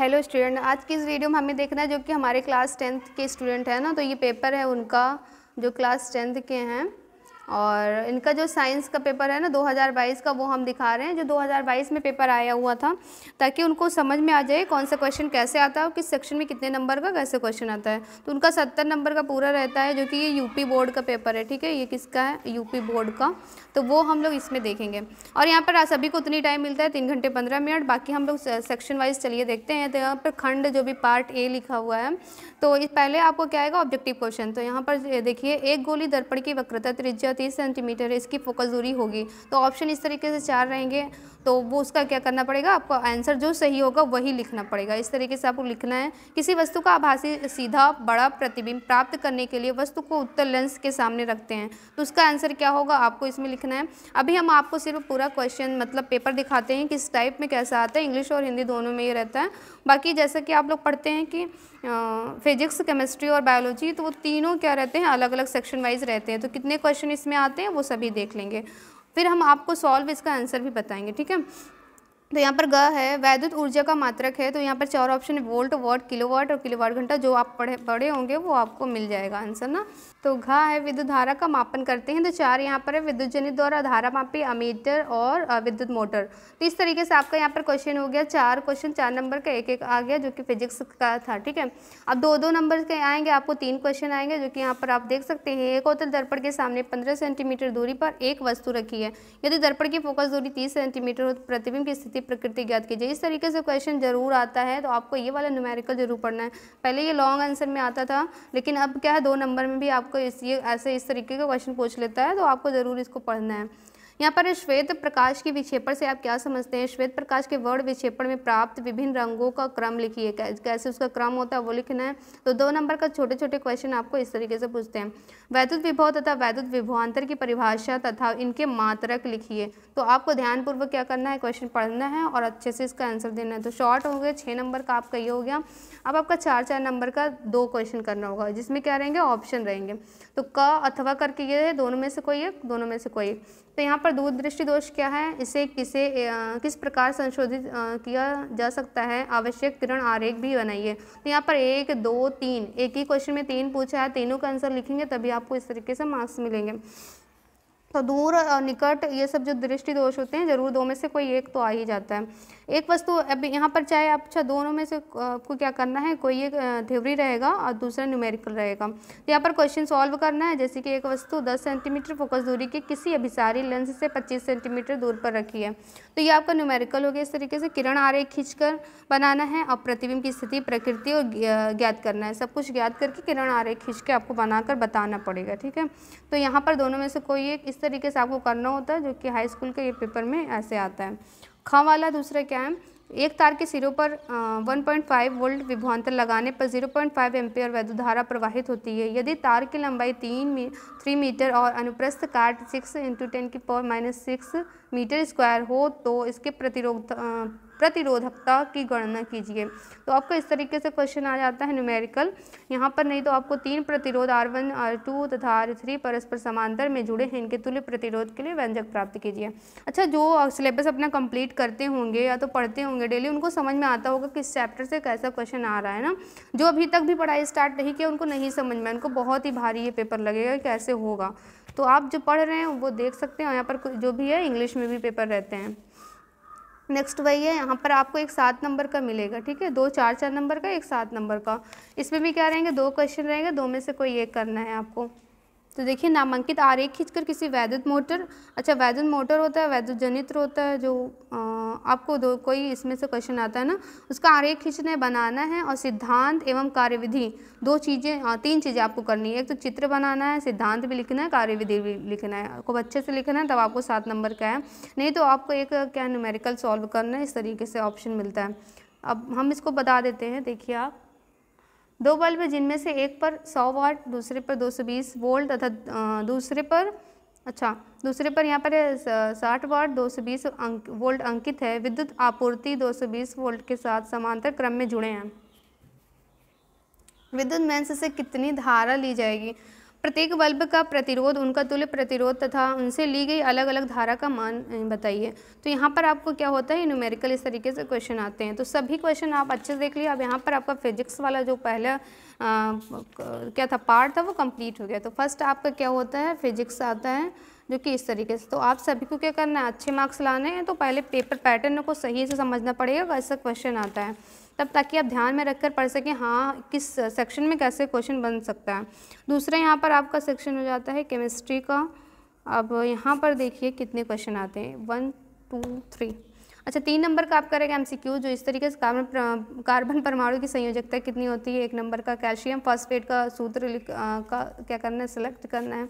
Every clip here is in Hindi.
हेलो स्टूडेंट आज की इस वीडियो में हमें देखना है जो कि हमारे क्लास टेंथ के स्टूडेंट हैं ना तो ये पेपर है उनका जो क्लास टेंथ के हैं और इनका जो साइंस का पेपर है ना 2022 का वो हम दिखा रहे हैं जो 2022 में पेपर आया हुआ था ताकि उनको समझ में आ जाए कौन सा क्वेश्चन कैसे आता है और किस सेक्शन में कितने नंबर का कैसे क्वेश्चन आता है तो उनका सत्तर नंबर का पूरा रहता है जो कि ये यूपी बोर्ड का पेपर है ठीक है ये किसका है यूपी बोर्ड का तो वो हम लोग इसमें देखेंगे और यहाँ पर सभी को उतनी टाइम मिलता है तीन घंटे पंद्रह मिनट बाकी हम लोग सेक्शन वाइज चलिए देखते हैं तो यहाँ पर खंड जो भी पार्ट ए लिखा हुआ है तो पहले आपको क्या आएगा ऑब्जेक्टिव क्वेश्चन तो यहाँ पर देखिए एक गोली दर्पण की वक्रता त्रिज्या तीस सेंटीमीटर है इसकी फोकस दूरी होगी तो ऑप्शन इस तरीके से चार रहेंगे तो वो उसका क्या करना पड़ेगा आपको आंसर जो सही होगा वही लिखना पड़ेगा इस तरीके से आपको लिखना है किसी वस्तु का आभासी सीधा बड़ा प्रतिबिंब प्राप्त करने के लिए वस्तु को उत्तर लेंस के सामने रखते हैं तो उसका आंसर क्या होगा आपको इसमें लिखना है अभी हम आपको सिर्फ पूरा क्वेश्चन मतलब पेपर दिखाते हैं किस टाइप में कैसा आता है इंग्लिश और हिंदी दोनों में ये रहता है बाकी जैसा कि आप लोग पढ़ते हैं कि फिजिक्स केमिस्ट्री और बायोलॉजी तो वो तीनों क्या रहते हैं अलग अलग सेक्शन वाइज रहते हैं तो कितने क्वेश्चन इसमें में आते हैं वो सभी देख लेंगे फिर हम आपको सॉल्व इसका आंसर भी बताएंगे ठीक है तो यहाँ पर ग है वैद्युत ऊर्जा का मात्रक है तो यहाँ पर चार ऑप्शन वोल्ट वॉट किलोवाट और किलोवाट घंटा जो आप पढ़े पढ़े होंगे वो आपको मिल जाएगा आंसर ना तो घ है विद्युत धारा का मापन करते हैं तो चार यहाँ पर है विद्युत जनित द्वारा धारा मापी अमीटर और विद्युत मोटर तो इस तरीके से आपका यहाँ पर क्वेश्चन हो गया चार क्वेश्चन चार नंबर का एक एक आ गया जो कि फिजिक्स का था ठीक है अब दो दो नंबर के आएंगे आपको तीन क्वेश्चन आएंगे जो कि यहाँ पर आप देख सकते हैं एक होता दर्पण के सामने पंद्रह सेंटीमीटर दूरी पर एक वस्तु रखी है यदि दर्पण की फोकस दूरी तीस सेंटीमीटर हो तो प्रतिबिंब की स्थिति स्थिति प्रकृति ज्ञात कीजिए इस तरीके से क्वेश्चन जरूर आता है तो आपको ये वाला न्यूमेरिकल जरूर पढ़ना है पहले ये लॉन्ग आंसर में आता था लेकिन अब क्या है दो नंबर में भी आपको इस ये ऐसे इस तरीके का क्वेश्चन पूछ लेता है तो आपको ज़रूर इसको पढ़ना है यहाँ पर श्वेत प्रकाश के विक्षेपण से आप क्या समझते हैं श्वेत प्रकाश के वर्ण विक्षेपण में प्राप्त विभिन्न रंगों का क्रम लिखिए कैसे उसका क्रम होता है वो लिखना है तो दो नंबर का छोटे छोटे क्वेश्चन आपको इस तरीके से पूछते हैं वैद्युत विभव तथा वैद्युत विभवान्तर की परिभाषा तथा इनके मात्रक लिखिए तो आपको ध्यानपूर्वक क्या करना है क्वेश्चन पढ़ना है और अच्छे से इसका आंसर देना है तो शॉर्ट हो गया छः नंबर का आपका ये हो गया अब आपका चार चार नंबर का दो क्वेश्चन करना होगा जिसमें क्या रहेंगे ऑप्शन रहेंगे तो क अथवा करके ये है दोनों में से कोई एक दोनों में से कोई एक तो यहाँ पर दूर दृष्टि दोष क्या है इसे किसे आ, किस प्रकार संशोधित किया जा सकता है आवश्यक किरण आरेख भी बनाइए तो यहाँ पर एक दो तीन एक ही क्वेश्चन में तीन पूछा है तीनों का आंसर लिखेंगे तभी आपको इस तरीके से मार्क्स मिलेंगे तो दूर और निकट ये सब जो दृष्टि दोष होते हैं जरूर दो में से कोई एक तो आ ही जाता है एक वस्तु अब यहाँ पर चाहे आप अच्छा दोनों में से आपको क्या करना है कोई एक थ्योरी रहेगा और दूसरा न्यूमेरिकल रहेगा तो यहाँ पर क्वेश्चन सॉल्व करना है जैसे कि एक वस्तु 10 सेंटीमीटर फोकस दूरी के किसी अभिसारी लेंस से 25 सेंटीमीटर दूर पर रखी है तो ये आपका न्यूमेरिकल हो गया इस तरीके से किरण खींच कर बनाना है और प्रतिबिंब की स्थिति प्रकृति और ज्ञात करना है सब कुछ ज्ञात करके किरण आरेख खींच के आपको बनाकर बताना पड़ेगा ठीक है तो यहाँ पर दोनों में से कोई एक इस तरीके से आपको करना होता है जो कि हाई स्कूल के ये पेपर में ऐसे आता है ख वाला दूसरा क्या है एक तार के सिरों पर 1.5 वोल्ट विभवांतर लगाने पर 0.5 पॉइंट एम्पेयर धारा प्रवाहित होती है यदि तार की लंबाई तीन मी थ्री मीटर और अनुप्रस्थ काट सिक्स इंटू टेन की power minus six metre square हो तो इसके प्रतिरोध प्रतिरोधकता की गणना कीजिए तो आपको इस तरीके से क्वेश्चन आ जाता है न्यूमेरिकल यहाँ पर नहीं तो आपको तीन प्रतिरोध आर वन आर टू तथा आर थ्री परस्पर समांतर में जुड़े हैं इनके तुल्य प्रतिरोध के लिए व्यंजक प्राप्त कीजिए अच्छा जो सिलेबस अपना कंप्लीट करते होंगे या तो पढ़ते होंगे डेली उनको समझ में आता होगा किस चैप्टर से कैसा क्वेश्चन आ रहा है ना जो अभी तक भी पढ़ाई स्टार्ट नहीं किया उनको नहीं समझ में उनको बहुत ही भारी ये पेपर लगेगा कैसे होगा तो आप जो पढ़ रहे हैं वो देख सकते हैं यहाँ पर जो भी है इंग्लिश में भी पेपर रहते हैं नेक्स्ट वही है यहाँ पर आपको एक सात नंबर का मिलेगा ठीक है दो चार चार नंबर का एक सात नंबर का इसमें भी क्या रहेंगे दो क्वेश्चन रहेंगे दो में से कोई एक करना है आपको तो देखिए नामांकित आरेख खींचकर किसी वैद्युत मोटर अच्छा वैद्युत मोटर होता है वैद्युत जनित्र होता है जो आ, आपको दो कोई इसमें से क्वेश्चन आता है ना उसका आरेख खींचने बनाना है और सिद्धांत एवं कार्यविधि दो चीज़ें तीन चीज़ें आपको करनी है एक तो चित्र बनाना है सिद्धांत भी लिखना है कार्यविधि भी लिखना है खूब अच्छे से लिखना है तब आपको सात नंबर का है नहीं तो आपको एक क्या न्यूमेरिकल सॉल्व करना है इस तरीके से ऑप्शन मिलता है अब हम इसको बता देते हैं देखिए आप दो बल्ब जिनमें से एक पर 100 वाट दूसरे पर 220 वोल्ट तथा दूसरे पर अच्छा दूसरे पर यहाँ पर साठ वाट 220 बीस वोल्ट अंकित है विद्युत आपूर्ति 220 वोल्ट के साथ समांतर क्रम में जुड़े हैं विद्युत मेंस से कितनी धारा ली जाएगी प्रत्येक बल्ब का प्रतिरोध उनका तुल्य प्रतिरोध तथा उनसे ली गई अलग अलग धारा का मान बताइए तो यहाँ पर आपको क्या होता है न्यूमेरिकल इस तरीके से क्वेश्चन आते हैं तो सभी क्वेश्चन आप अच्छे से देख लिए अब यहाँ पर आपका फिजिक्स वाला जो पहला आ, क्या था पार्ट था वो कंप्लीट हो गया तो फर्स्ट आपका क्या होता है फिजिक्स आता है जो कि इस तरीके से तो आप सभी को क्या करना है अच्छे मार्क्स लाने हैं तो पहले पेपर पैटर्न को सही से समझना पड़ेगा वैसा क्वेश्चन आता है तब ताकि आप ध्यान में रखकर पढ़ सकें हाँ किस सेक्शन में कैसे क्वेश्चन बन सकता है दूसरा यहाँ पर आपका सेक्शन हो जाता है केमिस्ट्री का अब यहाँ पर देखिए कितने क्वेश्चन आते हैं वन टू थ्री अच्छा तीन नंबर का आपका रहेगा एमसीक्यू जो इस तरीके से कार्बन कार्बन परमाणु की संयोजकता कितनी होती है एक नंबर का कैल्शियम फॉस्फेट का सूत्र लिख का क्या करना है सेलेक्ट करना है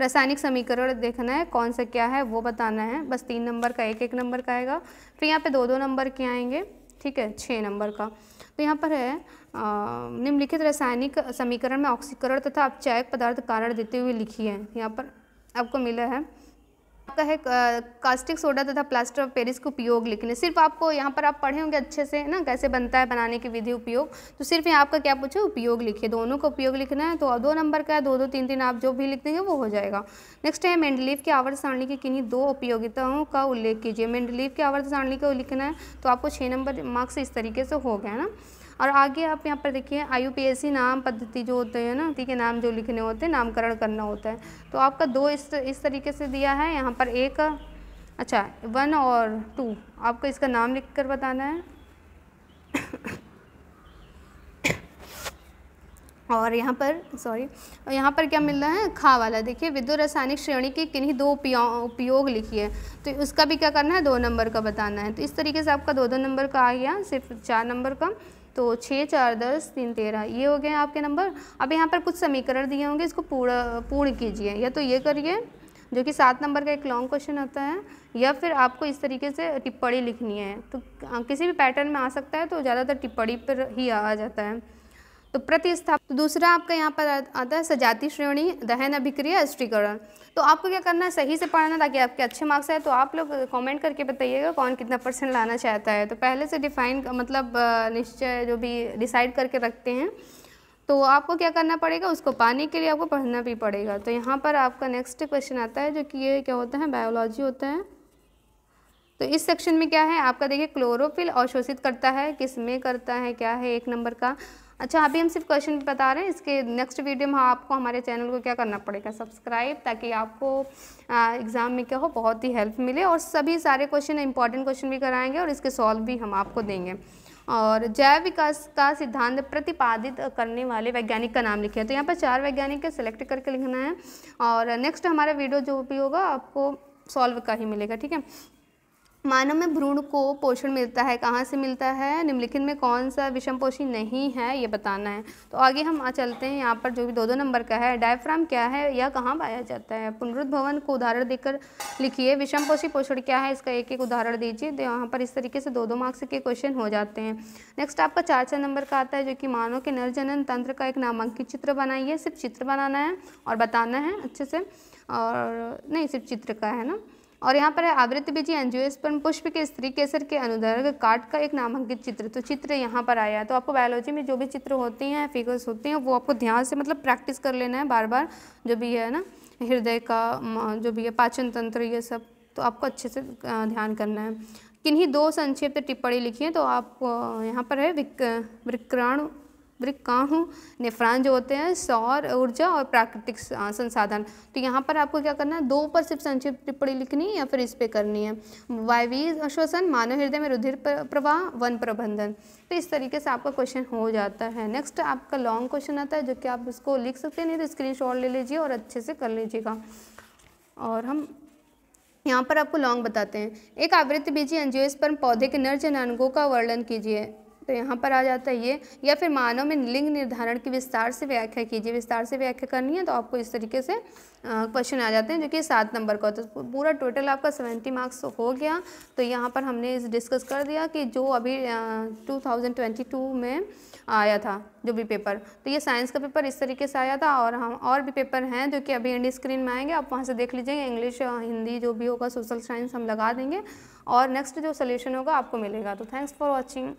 रासायनिक समीकरण देखना है कौन सा क्या है वो बताना है बस तीन नंबर का एक एक नंबर का आएगा फिर यहाँ पे दो दो नंबर के आएंगे ठीक है छः नंबर का तो यहाँ पर है निम्नलिखित रासायनिक समीकरण में ऑक्सीकरण तथा अपचायक पदार्थ कारण देते हुए लिखी है यहाँ पर आपको मिला है आपका है कास्टिक सोडा तथा प्लास्टर ऑफ पेरिस के उपयोग लिखने सिर्फ आपको यहाँ पर आप पढ़े होंगे अच्छे से ना कैसे बनता है बनाने की विधि उपयोग तो सिर्फ यहाँ आपका क्या पूछे उपयोग लिखिए दोनों का उपयोग लिखना है तो दो नंबर का है दो दो तीन तीन आप जो भी लिख देंगे वो हो जाएगा नेक्स्ट है मेंडलीव की आवर्त सारणी की किन्हीं दो उपयोगिताओं का उल्लेख कीजिए मेंडलीव की आवर्त सारणी का लिखना है तो आपको छः नंबर मार्क्स इस तरीके से हो गया ना और आगे आप यहाँ पर देखिए आई नाम पद्धति जो होते हैं ना ठीक है नाम जो लिखने होते हैं नामकरण करना होता है तो आपका दो इस इस तरीके से दिया है यहाँ पर एक अच्छा वन और टू आपको इसका नाम लिख कर बताना है और यहाँ पर सॉरी यहाँ पर क्या मिल रहा है खा वाला देखिए विद्युत रासायनिक श्रेणी के किन्हीं दो उपयोग लिखिए तो उसका भी क्या करना है दो नंबर का बताना है तो इस तरीके से आपका दो दो नंबर का आ गया सिर्फ चार नंबर का तो छः चार दस तीन तेरह ये हो गए आपके नंबर अब यहाँ पर कुछ समीकरण दिए होंगे इसको पूरा पूर्ण कीजिए या तो ये करिए जो कि सात नंबर का एक लॉन्ग क्वेश्चन होता है या फिर आपको इस तरीके से टिप्पणी लिखनी है तो किसी भी पैटर्न में आ सकता है तो ज़्यादातर टिप्पणी पर ही आ जाता है तो प्रतिस्थापन तो दूसरा आपका यहाँ पर आता है सजाती श्रेणी दहन अभिक्रिया स्त्रीकरण तो आपको क्या करना है सही से पढ़ना ताकि आपके अच्छे मार्क्स आए तो आप लोग कमेंट करके बताइएगा कौन कितना परसेंट लाना चाहता है तो पहले से डिफाइन मतलब निश्चय जो भी डिसाइड करके रखते हैं तो आपको क्या करना पड़ेगा उसको पाने के लिए आपको पढ़ना भी पड़ेगा तो यहाँ पर आपका नेक्स्ट क्वेश्चन आता है जो कि ये क्या होता है बायोलॉजी होता है तो इस सेक्शन में क्या है आपका देखिए क्लोरोफिल अवशोषित करता है किस में करता है क्या है एक नंबर का अच्छा अभी हम सिर्फ क्वेश्चन बता रहे हैं इसके नेक्स्ट वीडियो में आपको हमारे चैनल को क्या करना पड़ेगा सब्सक्राइब ताकि आपको एग्ज़ाम में क्या हो बहुत ही हेल्प मिले और सभी सारे क्वेश्चन इंपॉर्टेंट क्वेश्चन भी कराएंगे और इसके सॉल्व भी हम आपको देंगे और जैव विकास का सिद्धांत प्रतिपादित करने वाले वैज्ञानिक का नाम लिखे तो यहाँ पर चार वैज्ञानिक के सेलेक्ट करके लिखना है और नेक्स्ट हमारा वीडियो जो भी होगा आपको सॉल्व का ही मिलेगा ठीक है मानव में भ्रूण को पोषण मिलता है कहाँ से मिलता है निम्नलिखित में कौन सा विषम पोषी नहीं है ये बताना है तो आगे हम चलते हैं यहाँ पर जो भी दो दो नंबर का है डायफ्राम क्या है या कहाँ पाया जाता है पुनरुद्भवन को उदाहरण देकर लिखिए विषम पोषी पोषण क्या है इसका एक एक उदाहरण दीजिए तो यहाँ पर इस तरीके से दो दो मार्क्स के क्वेश्चन हो जाते हैं नेक्स्ट आपका चार चार नंबर का आता है जो कि मानव के नरजनन तंत्र का एक नामांकित चित्र बनाइए सिर्फ चित्र बनाना है और बताना है अच्छे से और नहीं सिर्फ चित्र का है ना और यहाँ पर है आवृत्त बीजी पर पुष्प के स्त्री केसर के अनुदर्ग काट का एक नामांकित चित्र तो चित्र यहाँ पर आया है तो आपको बायोलॉजी में जो भी चित्र होते हैं फिगर्स होते हैं वो आपको ध्यान से मतलब प्रैक्टिस कर लेना है बार बार जो भी है ना हृदय का जो भी है पाचन तंत्र ये सब तो आपको अच्छे से ध्यान करना है किन्हीं दो संक्षिप्त टिप्पणी लिखी है तो आप यहाँ पर है विक हूँ नेफ्रान जो होते हैं सौर ऊर्जा और प्राकृतिक संसाधन तो यहाँ पर आपको क्या करना है दो पर सिर्फ संक्षिप्त टिप्पणी लिखनी है या फिर इस पर करनी है वायवीय आश्वासन मानव हृदय में रुधिर प्रवाह वन प्रबंधन तो इस तरीके से आपका क्वेश्चन हो जाता है नेक्स्ट आपका लॉन्ग क्वेश्चन आता है जो कि आप उसको लिख सकते हैं नहीं तो स्क्रीन ले लीजिए और अच्छे से कर लीजिएगा और हम यहाँ पर आपको लॉन्ग बताते हैं एक आवृत्ति बीजी पर पौधे के नर जनांगों का वर्णन कीजिए तो यहाँ पर आ जाता है ये या फिर मानव में लिंग निर्धारण की विस्तार से व्याख्या कीजिए विस्तार से व्याख्या करनी है तो आपको इस तरीके से क्वेश्चन आ जाते हैं जो कि सात नंबर का होता है तो पूरा टोटल आपका सेवेंटी मार्क्स हो गया तो यहाँ पर हमने इस डिस्कस कर दिया कि जो अभी टू में आया था जो भी पेपर तो ये साइंस का पेपर इस तरीके से आया था और हम और भी पेपर हैं जो कि अभी एंड स्क्रीन में आएंगे आप वहाँ से देख लीजिएगा इंग्लिश हिंदी जो भी होगा सोशल साइंस हम लगा देंगे और नेक्स्ट जो सोल्यूशन होगा आपको मिलेगा तो थैंक्स फॉर वॉचिंग